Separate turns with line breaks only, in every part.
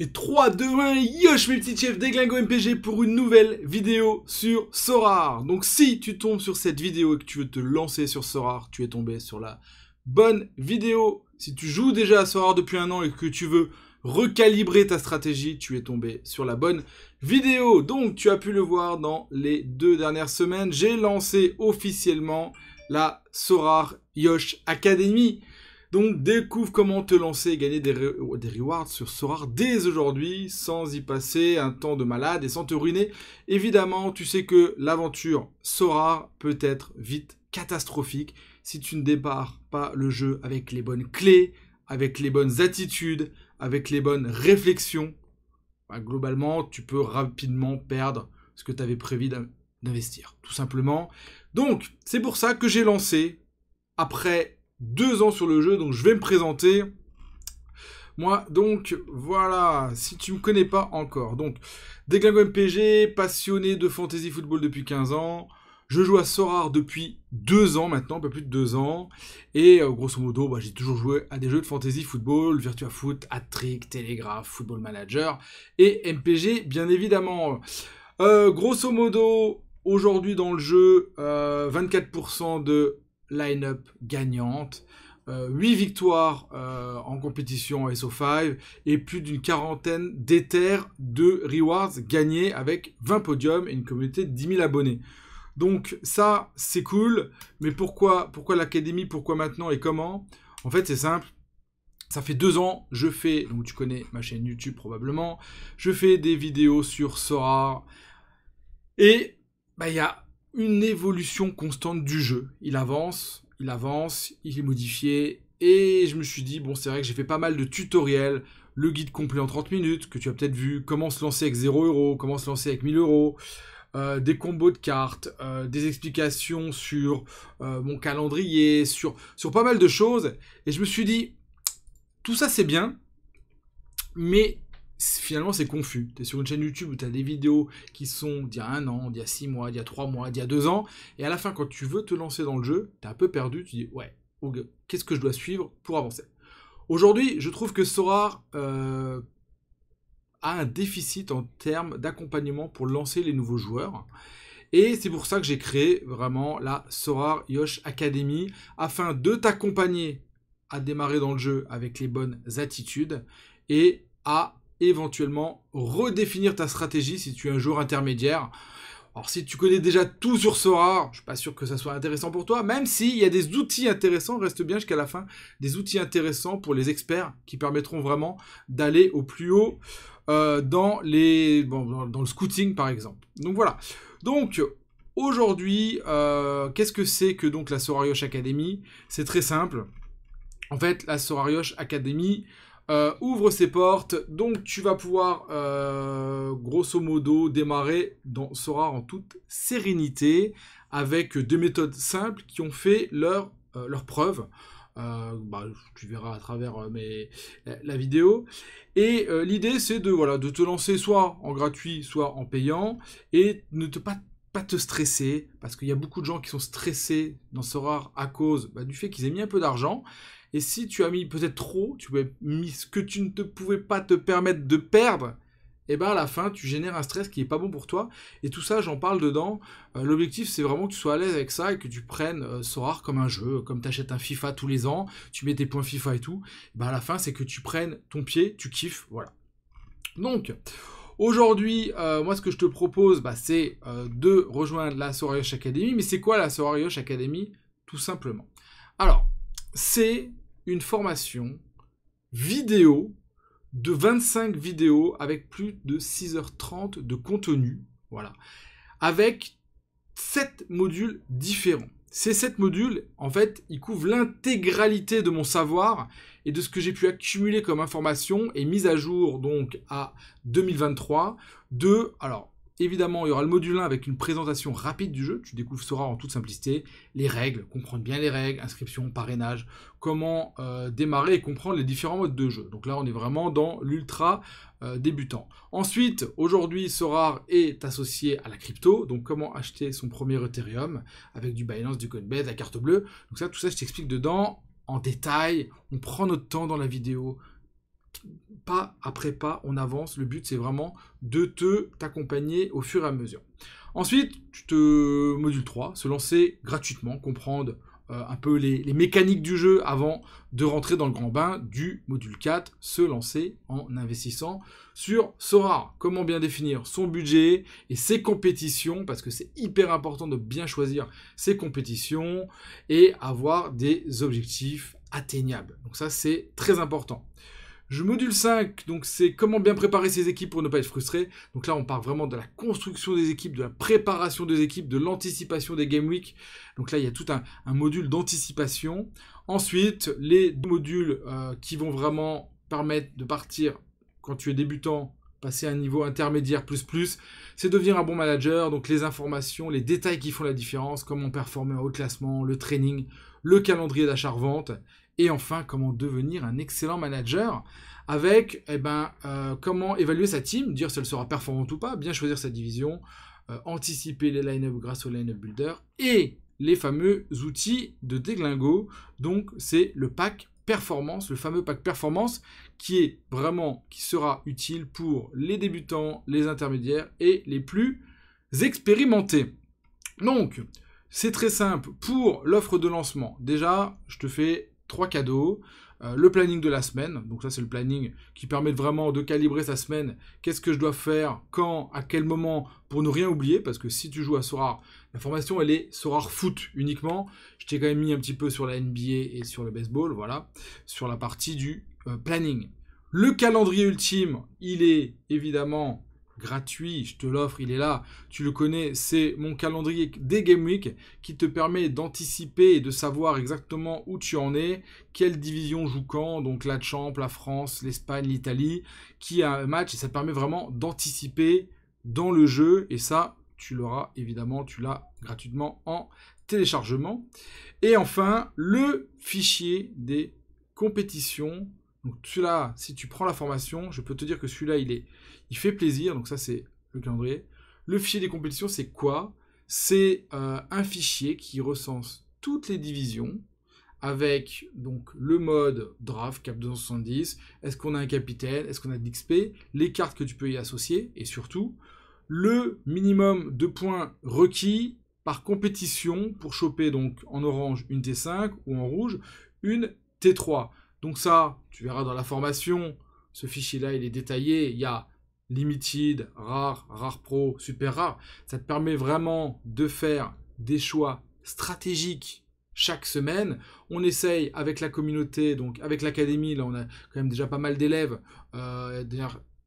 Et 3, 2, 1, yosh mes petits chefs déglingo MPG pour une nouvelle vidéo sur Sorar. Donc si tu tombes sur cette vidéo et que tu veux te lancer sur Sorar, tu es tombé sur la bonne vidéo. Si tu joues déjà à Sorar depuis un an et que tu veux recalibrer ta stratégie, tu es tombé sur la bonne vidéo. Donc tu as pu le voir dans les deux dernières semaines, j'ai lancé officiellement la Sorar Yosh Academy. Donc découvre comment te lancer et gagner des, rewards sur Sorare dès aujourd'hui sans y passer un temps de malade et sans te ruiner. Évidemment, tu sais que l'aventure Sorare peut être vite catastrophique si tu ne départs pas le jeu avec les bonnes clés, avec les bonnes attitudes, avec les bonnes réflexions. Bah, globalement, tu peux rapidement perdre ce que tu avais prévu d'investir, tout simplement. Donc, c'est pour ça que j'ai lancé, après deux ans sur le jeu, donc je vais me présenter. Moi, donc, voilà, si tu me connais pas encore. Donc, Déglingo MPG, passionné de fantasy football depuis 15 ans. Je joue à Sorar depuis deux ans maintenant, un peu plus de deux ans. Et euh, grosso modo, bah, j'ai toujours joué à des jeux de fantasy football, Virtua Foot, Hat-Trick, Telegraph, Football Manager et MPG, bien évidemment. Euh, grosso modo, aujourd'hui dans le jeu, 24% euh, de line-up gagnante. Euh, huit 8 victoires euh, en compétition SO5 et plus d'une quarantaine d'éthers de rewards gagnés avec 20 podiums et une communauté de 10 000 abonnés. Donc ça, c'est cool, mais pourquoi, pourquoi l'académie, pourquoi maintenant et comment En fait, c'est simple. Ça fait deux ans, je fais, donc tu connais ma chaîne YouTube probablement, je fais des vidéos sur Sora. Et bah, il y a une évolution constante du jeu. Il avance, il avance, il est modifié, et je me suis dit, bon, c'est vrai que j'ai fait pas mal de tutoriels, le guide complet en 30 minutes, que tu as peut-être vu, comment se lancer avec 0 euros, comment se lancer avec 1000 euros, euh, des combos de cartes, euh, des explications sur euh, mon calendrier, sur, sur pas mal de choses. Et je me suis dit, tout ça c'est bien, mais finalement c'est confus. Tu es sur une chaîne YouTube où tu as des vidéos qui sont d'il y a un an, d'il y a six mois, d'il y a trois mois, d'il y a deux ans, et à la fin quand tu veux te lancer dans le jeu, tu es un peu perdu, tu dis ouais, qu'est-ce que je dois suivre pour avancer Aujourd'hui, je trouve que Sorar euh, a un déficit en termes d'accompagnement pour lancer les nouveaux joueurs. Et c'est pour ça que j'ai créé vraiment la Sorar Yosh Academy, afin de t'accompagner à démarrer dans le jeu avec les bonnes attitudes et à éventuellement redéfinir ta stratégie si tu es un joueur intermédiaire. Alors si tu connais déjà tout sur Sora, je ne suis pas sûr que ça soit intéressant pour toi, même s'il y a des outils intéressants, reste bien jusqu'à la fin, des outils intéressants pour les experts qui permettront vraiment d'aller au plus haut euh, dans, les, dans, le scouting par exemple. Donc voilà. Donc aujourd'hui, euh, qu'est-ce que c'est que donc la Sorariosh Academy C'est très simple. En fait, la Sorariosh Academy, euh, ouvre ses portes. Donc tu vas pouvoir, euh, grosso modo, démarrer dans Sora en toute sérénité avec deux méthodes simples qui ont fait leur, euh, leur preuve. Bah, tu verras à travers la vidéo. Et l'idée, c'est de, voilà, de te lancer soit en gratuit, soit en payant, et ne te pas pas te stresser, parce qu'il y a beaucoup de gens qui sont stressés dans ce à cause bah, du fait qu'ils aient mis un peu d'argent. Et si tu as mis peut-être trop, tu as mis ce que tu ne te pouvais pas te permettre de perdre, et eh bien, à la fin, tu génères un stress qui n'est pas bon pour toi. Et tout ça, j'en parle dedans. Euh, l'objectif, c'est vraiment que tu sois à l'aise avec ça et que tu prennes euh, comme un jeu, comme tu achètes un FIFA tous les ans, tu mets tes points FIFA et tout. Et eh ben, à la fin, c'est que tu prennes ton pied, tu kiffes, voilà. Donc, Aujourd'hui, euh, moi, ce que je te propose, bah, c'est euh, de rejoindre la Yosh Academy. Mais c'est quoi la Sorare Academy Tout simplement. Alors, c'est une formation vidéo de 25 vidéos avec plus de 6h30 de contenu, voilà, avec 7 modules différents. Ces 7 modules, en fait, ils couvrent l'intégralité de mon savoir et de ce que j'ai pu accumuler comme information et mise à jour donc à 2023 de, alors, Évidemment, il y aura le module 1 avec une présentation rapide du jeu. Tu découvres Sora en toute simplicité les règles, comprendre bien les règles, inscription, parrainage, comment euh, démarrer et comprendre les différents modes de jeu. Donc là, on est vraiment dans l'ultra euh, débutant. Ensuite, aujourd'hui, Sora est associé à la crypto. Donc comment acheter son premier Ethereum avec du Binance, du Coinbase, la carte bleue. Donc ça, tout ça, je t'explique dedans en détail. On prend notre temps dans la vidéo pas après pas, on avance. Le but, c'est vraiment de te t'accompagner au fur et à mesure. Ensuite, tu te module 3, se lancer gratuitement, comprendre euh, un peu les, les, mécaniques du jeu avant de rentrer dans le grand bain du module 4, se lancer en investissant sur Sora. Comment bien définir son budget et ses compétitions, parce que c'est hyper important de bien choisir ses compétitions et avoir des objectifs atteignables. Donc ça, c'est très important. Je module 5, donc c'est comment bien préparer ses équipes pour ne pas être frustré. Donc là, on parle vraiment de la construction des équipes, de la préparation des équipes, de l'anticipation des game week. Donc là, il y a tout un, module d'anticipation. Ensuite, les modules euh, qui vont vraiment permettre de partir quand tu es débutant passer à un niveau intermédiaire plus plus, c'est devenir un bon manager, donc les informations, les détails qui font la différence, comment performer en haut classement, le training, le calendrier dachat vente et enfin, comment devenir un excellent manager avec eh ben, euh, comment évaluer sa team, dire si elle sera performante ou pas, bien choisir sa division, euh, anticiper les line-up grâce au line builder et les fameux outils de déglingo. Donc c'est le pack performance, le fameux pack performance qui est vraiment, qui sera utile pour les débutants, les intermédiaires et les plus expérimentés. Donc, c'est très simple pour l'offre de lancement. Déjà, je te fais trois cadeaux, euh, le planning de la semaine, donc ça c'est le planning qui permet vraiment de calibrer sa semaine, qu'est-ce que je dois faire, quand, à quel moment, pour ne rien oublier, parce que si tu joues à Sora, la formation elle est Sora foot uniquement, je t'ai quand même mis un petit peu sur la NBA et sur le baseball, voilà, sur la partie du euh, planning. Le calendrier ultime, il est évidemment gratuit, je te l'offre, il est là, tu le connais, c'est mon calendrier des Game Week qui te permet d'anticiper et de savoir exactement où tu en es, quelle division joue quand, donc la Champ, la France, l'Espagne, l'Italie, qui a un match, et ça te permet vraiment d'anticiper dans le jeu, et ça, tu l'auras évidemment, tu l'as gratuitement en téléchargement. Et enfin, le fichier des compétitions. Donc celui-là, si tu prends la formation, je peux te dire que celui-là, il est il fait plaisir, donc ça c'est le calendrier. Le fichier des compétitions, c'est quoi C'est euh, un fichier qui recense toutes les divisions avec donc le mode draft cap 270, est-ce qu'on a un capitaine, est-ce qu'on a de l'XP, les cartes que tu peux y associer et surtout le minimum de points requis par compétition pour choper donc en orange une T5 ou en rouge une T3. Donc ça, tu verras dans la formation, ce fichier là, il est détaillé, il y a limited, rare, rare pro, super rare. Ça te permet vraiment de faire des choix stratégiques chaque semaine. On essaye avec la communauté, donc avec l'académie, là on a quand même déjà pas mal d'élèves. Euh,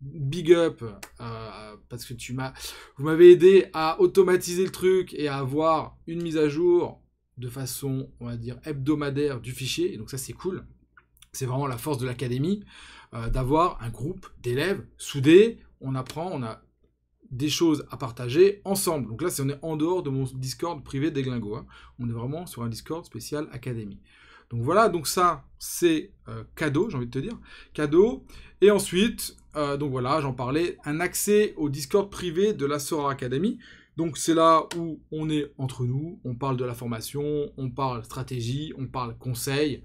big up euh, parce que tu m'as, vous m'avez aidé à automatiser le truc et à avoir une mise à jour de façon, on va dire, hebdomadaire du fichier. Et donc ça c'est cool. C'est vraiment la force de l'académie euh, d'avoir un groupe d'élèves soudés on apprend, on a des choses à partager ensemble. Donc là, c'est on est en dehors de mon Discord privé des glingos. Hein. On est vraiment sur un Discord spécial Académie. Donc voilà, donc ça, c'est euh, cadeau, j'ai envie de te dire. Cadeau. Et ensuite, euh, donc voilà, j'en parlais, un accès au Discord privé de la Sora Academy. Donc c'est là où on est entre nous, on parle de la formation, on parle stratégie, on parle conseil.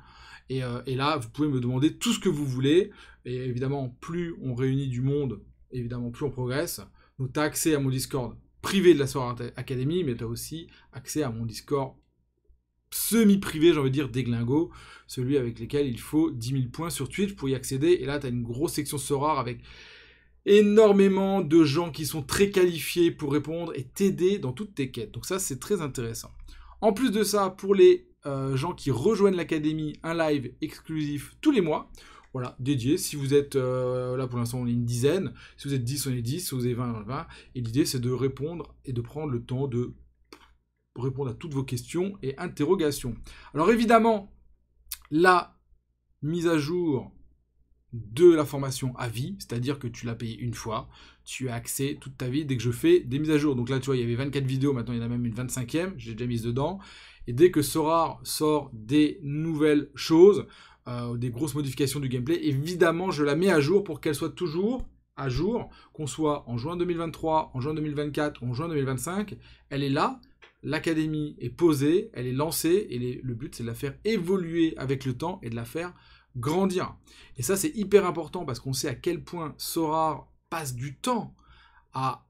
Et, euh, et là, vous pouvez me demander tout ce que vous voulez. Et évidemment, plus on réunit du monde, évidemment, plus on progresse. Donc, tu as accès à mon Discord privé de la Soirée Academy, mais tu as aussi accès à mon Discord semi-privé, j'ai envie de dire, déglingo, celui avec lequel il faut 10 000 points sur Twitch pour y accéder. Et là, tu as une grosse section soror avec énormément de gens qui sont très qualifiés pour répondre et t'aider dans toutes tes quêtes. Donc ça, c'est très intéressant. En plus de ça, pour les euh, gens qui rejoignent l'académie, un live exclusif tous les mois voilà, dédié. Si vous êtes euh, là pour l'instant, on est une dizaine. Si vous êtes 10, on est 10. Si vous êtes 20, on est 20. Et l'idée, c'est de répondre et de prendre le temps de répondre à toutes vos questions et interrogations. Alors évidemment, la mise à jour de la formation à vie, c'est-à-dire que tu l'as payé une fois, tu as accès toute ta vie dès que je fais des mises à jour. Donc là, tu vois, il y avait 24 vidéos, maintenant il y en a même une 25e, j'ai déjà mise dedans. Et dès que Sorar sort des nouvelles choses, euh, des grosses modifications du gameplay. Évidemment, je la mets à jour pour qu'elle soit toujours à jour, qu'on soit en juin 2023, en juin 2024, en juin 2025. Elle est là, l'académie est posée, elle est lancée, et le but c'est de la faire évoluer avec le temps et de la faire grandir. Et ça c'est hyper important parce qu'on sait à quel point Sora passe du temps à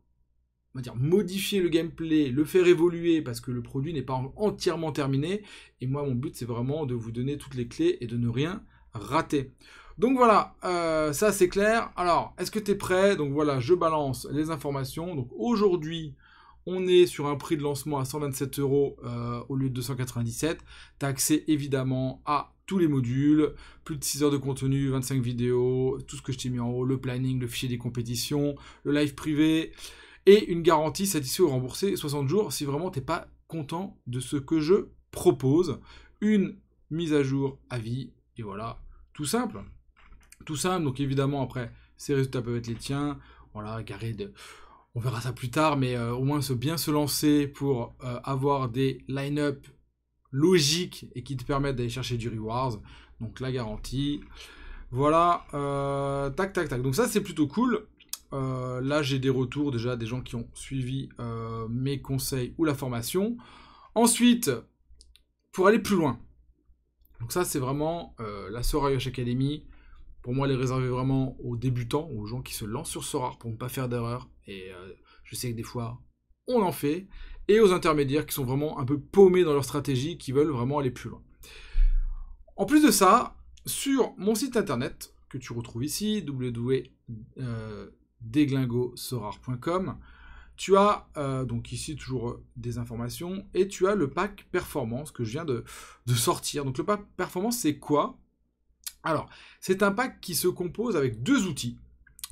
on va dire, modifier le gameplay, le faire évoluer parce que le produit n'est pas entièrement terminé. Et moi, mon but, c'est vraiment de vous donner toutes les clés et de ne rien rater. Donc voilà, euh, ça c'est clair. Alors, est-ce que tu es prêt Donc voilà, je balance les informations. Donc aujourd'hui, on est sur un prix de lancement à 127 euros euh, au lieu de 297. Tu as accès évidemment à tous les modules, plus de 6 heures de contenu, 25 vidéos, tout ce que je t'ai mis en haut, le planning, le fichier des compétitions, le live privé, et une garantie satisfait ou remboursée 60 jours si vraiment t'es pas content de ce que je propose. Une mise à jour à vie, et voilà, tout simple. Tout simple, donc évidemment après, ces résultats peuvent être les tiens. Voilà, de on verra ça plus tard, mais euh, au moins bien se lancer pour euh, avoir des line-up logiques et qui te permettent d'aller chercher du rewards. Donc la garantie. Voilà, euh, tac tac tac. Donc ça c'est plutôt cool. Euh, là j'ai des retours déjà des gens qui ont suivi euh, mes conseils ou la formation. Ensuite, pour aller plus loin, donc ça c'est vraiment euh, la Sora Academy. Pour moi, elle est réservée vraiment aux débutants, aux gens qui se lancent sur Sora pour ne pas faire d'erreur. Et je sais que des fois, on en fait. Et aux intermédiaires qui sont vraiment un peu paumés dans leur stratégie, qui veulent vraiment aller plus loin. En plus de ça, sur mon site internet, que tu retrouves ici, www déglingosorare.com. Tu as euh, donc ici toujours euh, des informations et tu as le pack performance que je viens de, de sortir. Donc le pack performance c'est quoi Alors c'est un pack qui se compose avec deux outils.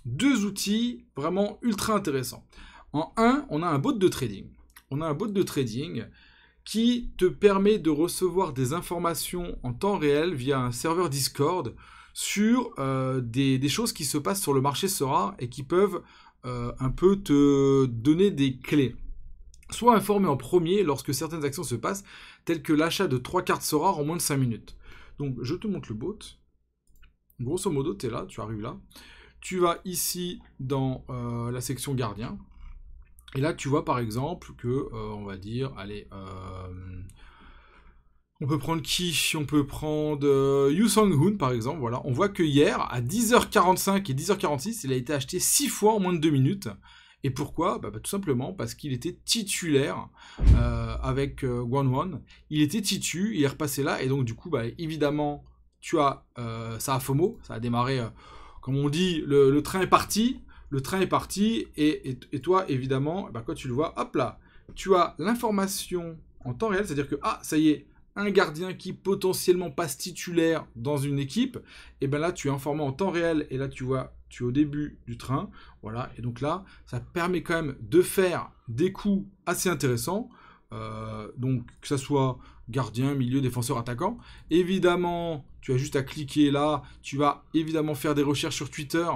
Deux outils vraiment ultra intéressants. En un, on a un bot de trading. On a un bot de trading qui te permet de recevoir des informations en temps réel via un serveur Discord sur euh, des, choses qui se passent sur le marché Sora et qui peuvent euh, un peu te donner des clés. Sois informé en premier lorsque certaines actions se passent, telles que l'achat de trois cartes Sora en moins de 5 minutes. Donc je te montre le bot. Grosso modo, tu es là, tu arrives là. Tu vas ici dans euh, la section gardien. Et là, tu vois par exemple que, on va dire, allez, on peut prendre qui On peut prendre euh, Yu Sang-hoon, par exemple. Voilà, on voit que hier, à 10h45 et 10h46, il a été acheté 6 fois en moins de 2 minutes. Et pourquoi bah, bah, Tout simplement parce qu'il était titulaire euh, avec euh, Guan Wan. Il était titu, il est repassé là. Et donc, du coup, bah, évidemment, tu as ça a FOMO. Ça a démarré, comme on dit, le, train est parti. Le train est parti. Et, toi, évidemment, bah, quand tu le vois, hop là, tu as l'information en temps réel. C'est-à-dire que, ah, ça y est un gardien qui potentiellement passe titulaire dans une équipe, et eh bien là tu es informé en temps réel et là tu vois, tu es au début du train, voilà, et donc là ça permet quand même de faire des coups assez intéressants, euh, donc que ça soit gardien, milieu, défenseur, attaquant. Évidemment, tu as juste à cliquer là, tu vas évidemment faire des recherches sur Twitter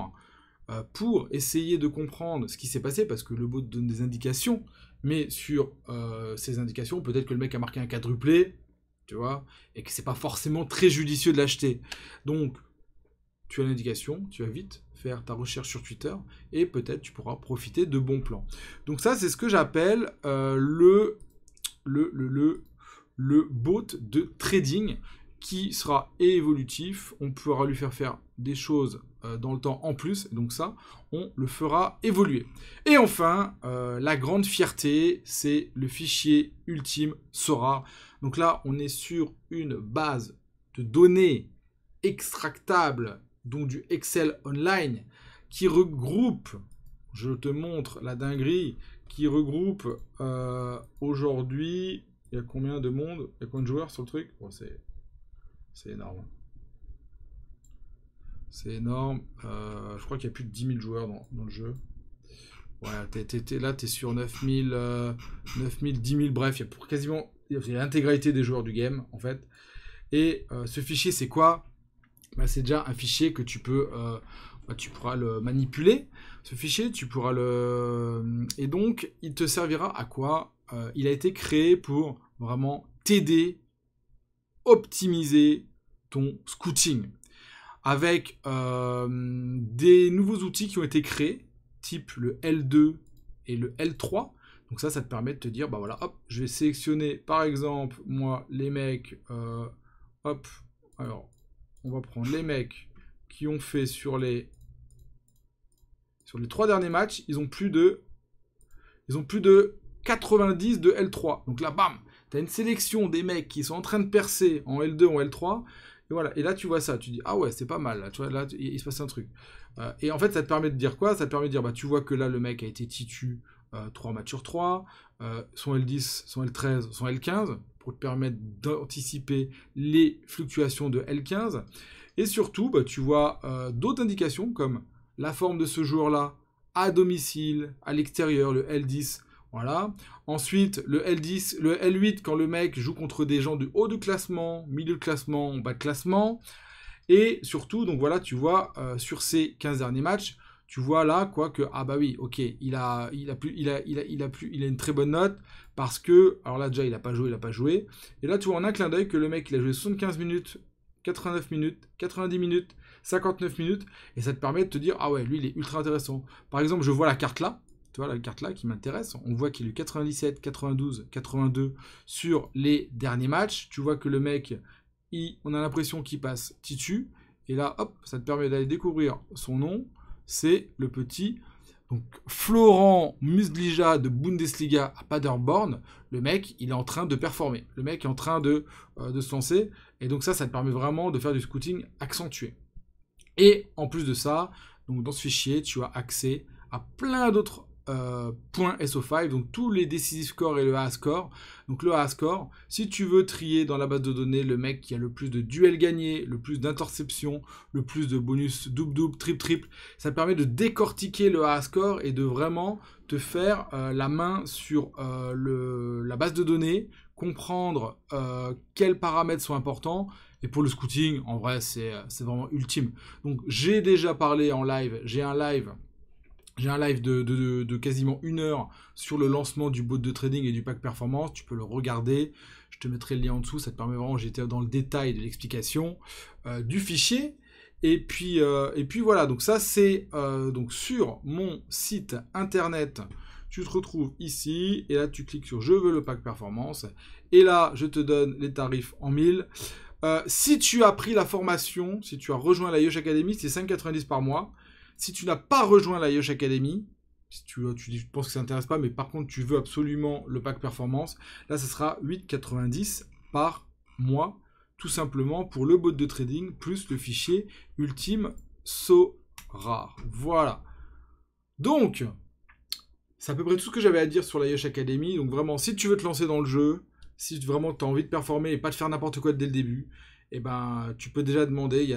euh, pour essayer de comprendre ce qui s'est passé, parce que le bot donne des indications, mais sur euh, ces indications, peut-être que le mec a marqué un quadruplé, tu vois, et que c'est pas forcément très judicieux de l'acheter. Donc, tu as l'indication, tu vas vite faire ta recherche sur Twitter et peut-être tu pourras profiter de bons plans. Donc ça, c'est ce que j'appelle le, le, le, le, le bot de trading qui sera évolutif. On pourra lui faire faire des choses euh, dans le temps en plus. Donc ça, on le fera évoluer. Et enfin, euh, la grande fierté, c'est le fichier ultime Sora. Donc là, on est sur une base de données extractables, donc du Excel Online, qui regroupe, je te montre la dinguerie, qui regroupe euh, aujourd'hui, il y a combien de monde, il y a combien de joueurs sur le truc oh, C'est énorme. C'est énorme. Euh, je crois qu'il y a plus de 10 000 joueurs dans, le jeu. là, tu es sur 9 000, 10 000, bref, il y a pour quasiment l'intégralité des joueurs du game, en fait. Et euh, ce fichier, c'est quoi bah, C'est déjà un fichier que tu peux... Euh, bah, tu pourras le manipuler, ce fichier, tu pourras le... Et donc, il te servira à quoi Il a été créé pour vraiment t'aider, optimiser ton scouting avec euh, des nouveaux outils qui ont été créés, type le L2 et le L3. Donc ça, ça te permet de te dire, bah voilà, hop, je vais sélectionner par exemple, moi, les mecs, euh, hop, alors, on va prendre les mecs qui ont fait sur les sur les trois derniers matchs, ils ont plus de ils ont plus de 90 de L3. Donc là, bam, tu as une sélection des mecs qui sont en train de percer en L2 ou en L3 et là, tu vois ça, tu dis ah ouais, c'est pas mal. Là, vois, il, se passe un truc. Euh, et en fait, ça te permet de dire quoi Ça te permet de dire bah tu vois que là, le mec a été titu euh, 3 matchs sur 3, euh, son L10, son L13, son L15 pour te permettre d'anticiper les fluctuations de L15. Et surtout, bah, tu vois euh, d'autres indications comme la forme de ce joueur-là à domicile, à l'extérieur, le L10 voilà. Ensuite, le L10, le L8, quand le mec joue contre des gens du haut de classement, milieu de classement, bas de classement. Et surtout, donc voilà, tu vois, euh, sur ces 15 derniers matchs, tu vois là, quoi, que, ah bah oui, ok, il a, plus, il a, il a, plus, il a une très bonne note, parce que, alors là, déjà, il n'a pas joué, il a pas joué. Et là, tu vois, en un clin d'œil que le mec, il a joué 75 minutes, 89 minutes, 90 minutes, 59 minutes, et ça te permet de te dire, ah ouais, lui, il est ultra intéressant. Par exemple, je vois la carte là, tu vois la carte là qui m'intéresse. On voit qu'il est 97, 92, 82 sur les derniers matchs. Tu vois que le mec, on a l'impression qu'il passe Titu. Et là, hop, ça te permet d'aller découvrir son nom. C'est le petit donc Florent Muslija de Bundesliga à Paderborn, le mec, il est en train de performer. Le mec est en train de, euh, de se lancer. Et donc ça, ça te permet vraiment de faire du scouting accentué. Et en plus de ça, donc dans ce fichier, tu as accès à plein d'autres euh, point .so5, donc tous les décisifs scores et le A-score. Donc le A-score, si tu veux trier dans la base de données le mec qui a le plus de duels gagnés, le plus d'interceptions, le plus de bonus double-double, triple-triple, ça permet de décortiquer le A-score et de vraiment te faire euh, la main sur euh, la base de données, comprendre quels paramètres sont importants, et pour le scouting, en vrai, c'est vraiment ultime. Donc j'ai déjà parlé en live, j'ai un live j'ai un live de, quasiment une heure sur le lancement du bot de trading et du pack performance. Tu peux le regarder. Je te mettrai le lien en dessous. Ça te permet vraiment, j'étais dans le détail de l'explication euh, du fichier. Et puis, euh, et puis voilà, donc ça c'est euh, donc sur mon site internet. Tu te retrouves ici et là tu cliques sur je veux le pack performance. Et là, je te donne les tarifs en 1000. si tu as pris la formation, si tu as rejoint la Yosh Academy, c'est 5,90 par mois. Si tu n'as pas rejoint la Yosh Academy, si tu, euh, tu, penses que ça t'intéresse pas, mais par contre tu veux absolument le pack performance, là ce sera 8,90 par mois, tout simplement pour le bot de trading plus le fichier ultime so rare. Voilà. Donc, c'est à peu près tout ce que j'avais à dire sur la Yosh Academy. Donc vraiment, si tu veux te lancer dans le jeu, si vraiment tu as envie de performer et pas de faire n'importe quoi dès le début, eh ben tu peux déjà demander.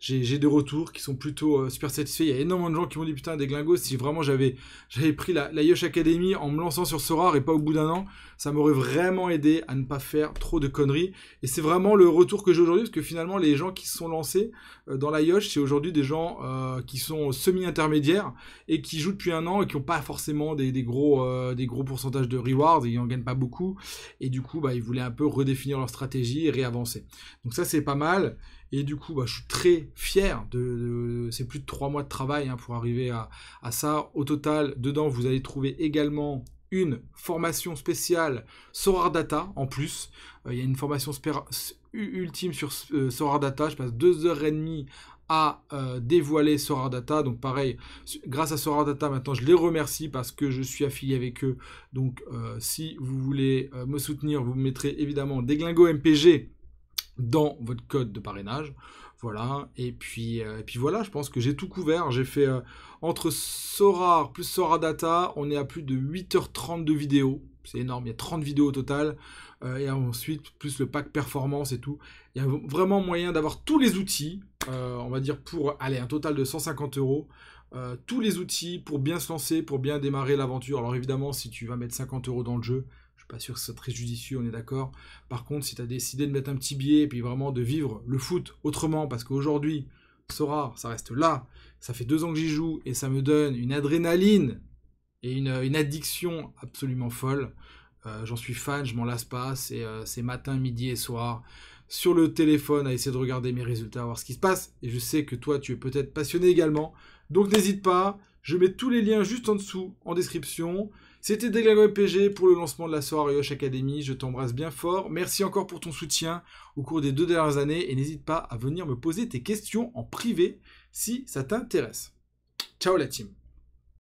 j'ai, des retours qui sont plutôt euh, super satisfaits. Il y a énormément de gens qui m'ont dit putain des glingos, si vraiment j'avais, j'avais pris la, la Yosh Academy en me lançant sur rare et pas au bout d'un an, ça m'aurait vraiment aidé à ne pas faire trop de conneries. Et c'est vraiment le retour que j'ai aujourd'hui, parce que finalement les gens qui se sont lancés euh, dans la Yosh, c'est aujourd'hui des gens euh, qui sont semi-intermédiaires et qui jouent depuis un an et qui n'ont pas forcément des, gros, des gros pourcentages de rewards, et ils n'en gagnent pas beaucoup. Et du coup, bah, ils voulaient un peu redéfinir leur stratégie et réavancer. Donc ça c'est pas mal. Et du coup, bah, je suis très fier de, C'est plus de trois mois de travail hein, pour arriver à, ça. Au total, dedans, vous allez trouver également une formation spéciale Sorar Data en plus. Euh, il y a une formation ultime sur ce euh, Data. Je passe deux heures et demie à euh, dévoiler Sorar Data. Donc pareil, grâce à Sorar Data, maintenant je les remercie parce que je suis affilié avec eux. Donc si vous voulez me soutenir, vous mettrez évidemment des Déglingo MPG dans votre code de parrainage. Voilà, et puis, euh, puis voilà, je pense que j'ai tout couvert. J'ai fait euh, entre Sora plus Sora Data, on est à plus de 8h30 de vidéos. C'est énorme, il y a 30 vidéos au total. Euh, et ensuite, plus le pack performance et tout. Il y a vraiment moyen d'avoir tous les outils, on va dire pour aller un total de 150 euros. tous les outils pour bien se lancer, pour bien démarrer l'aventure. Alors évidemment, si tu vas mettre 50 euros dans le jeu, pas sûr que ce soit très judicieux, on est d'accord. Par contre, si tu as décidé de mettre un petit biais et puis vraiment de vivre le foot autrement, parce qu'aujourd'hui, Sora, ça reste là, ça fait deux ans que j'y joue et ça me donne une adrénaline et une, euh, addiction absolument folle. Euh, j'en suis fan, je m'en lasse pas, euh, c'est matin, midi et soir sur le téléphone à essayer de regarder mes résultats, voir ce qui se passe. Et je sais que toi, tu es peut-être passionné également. Donc n'hésite pas, je mets tous les liens juste en dessous en description. C'était Dégalo pour le lancement de la soirée Academy. Je t'embrasse bien fort. Merci encore pour ton soutien au cours des deux dernières années et n'hésite pas à venir me poser tes questions en privé si ça t'intéresse. Ciao la team.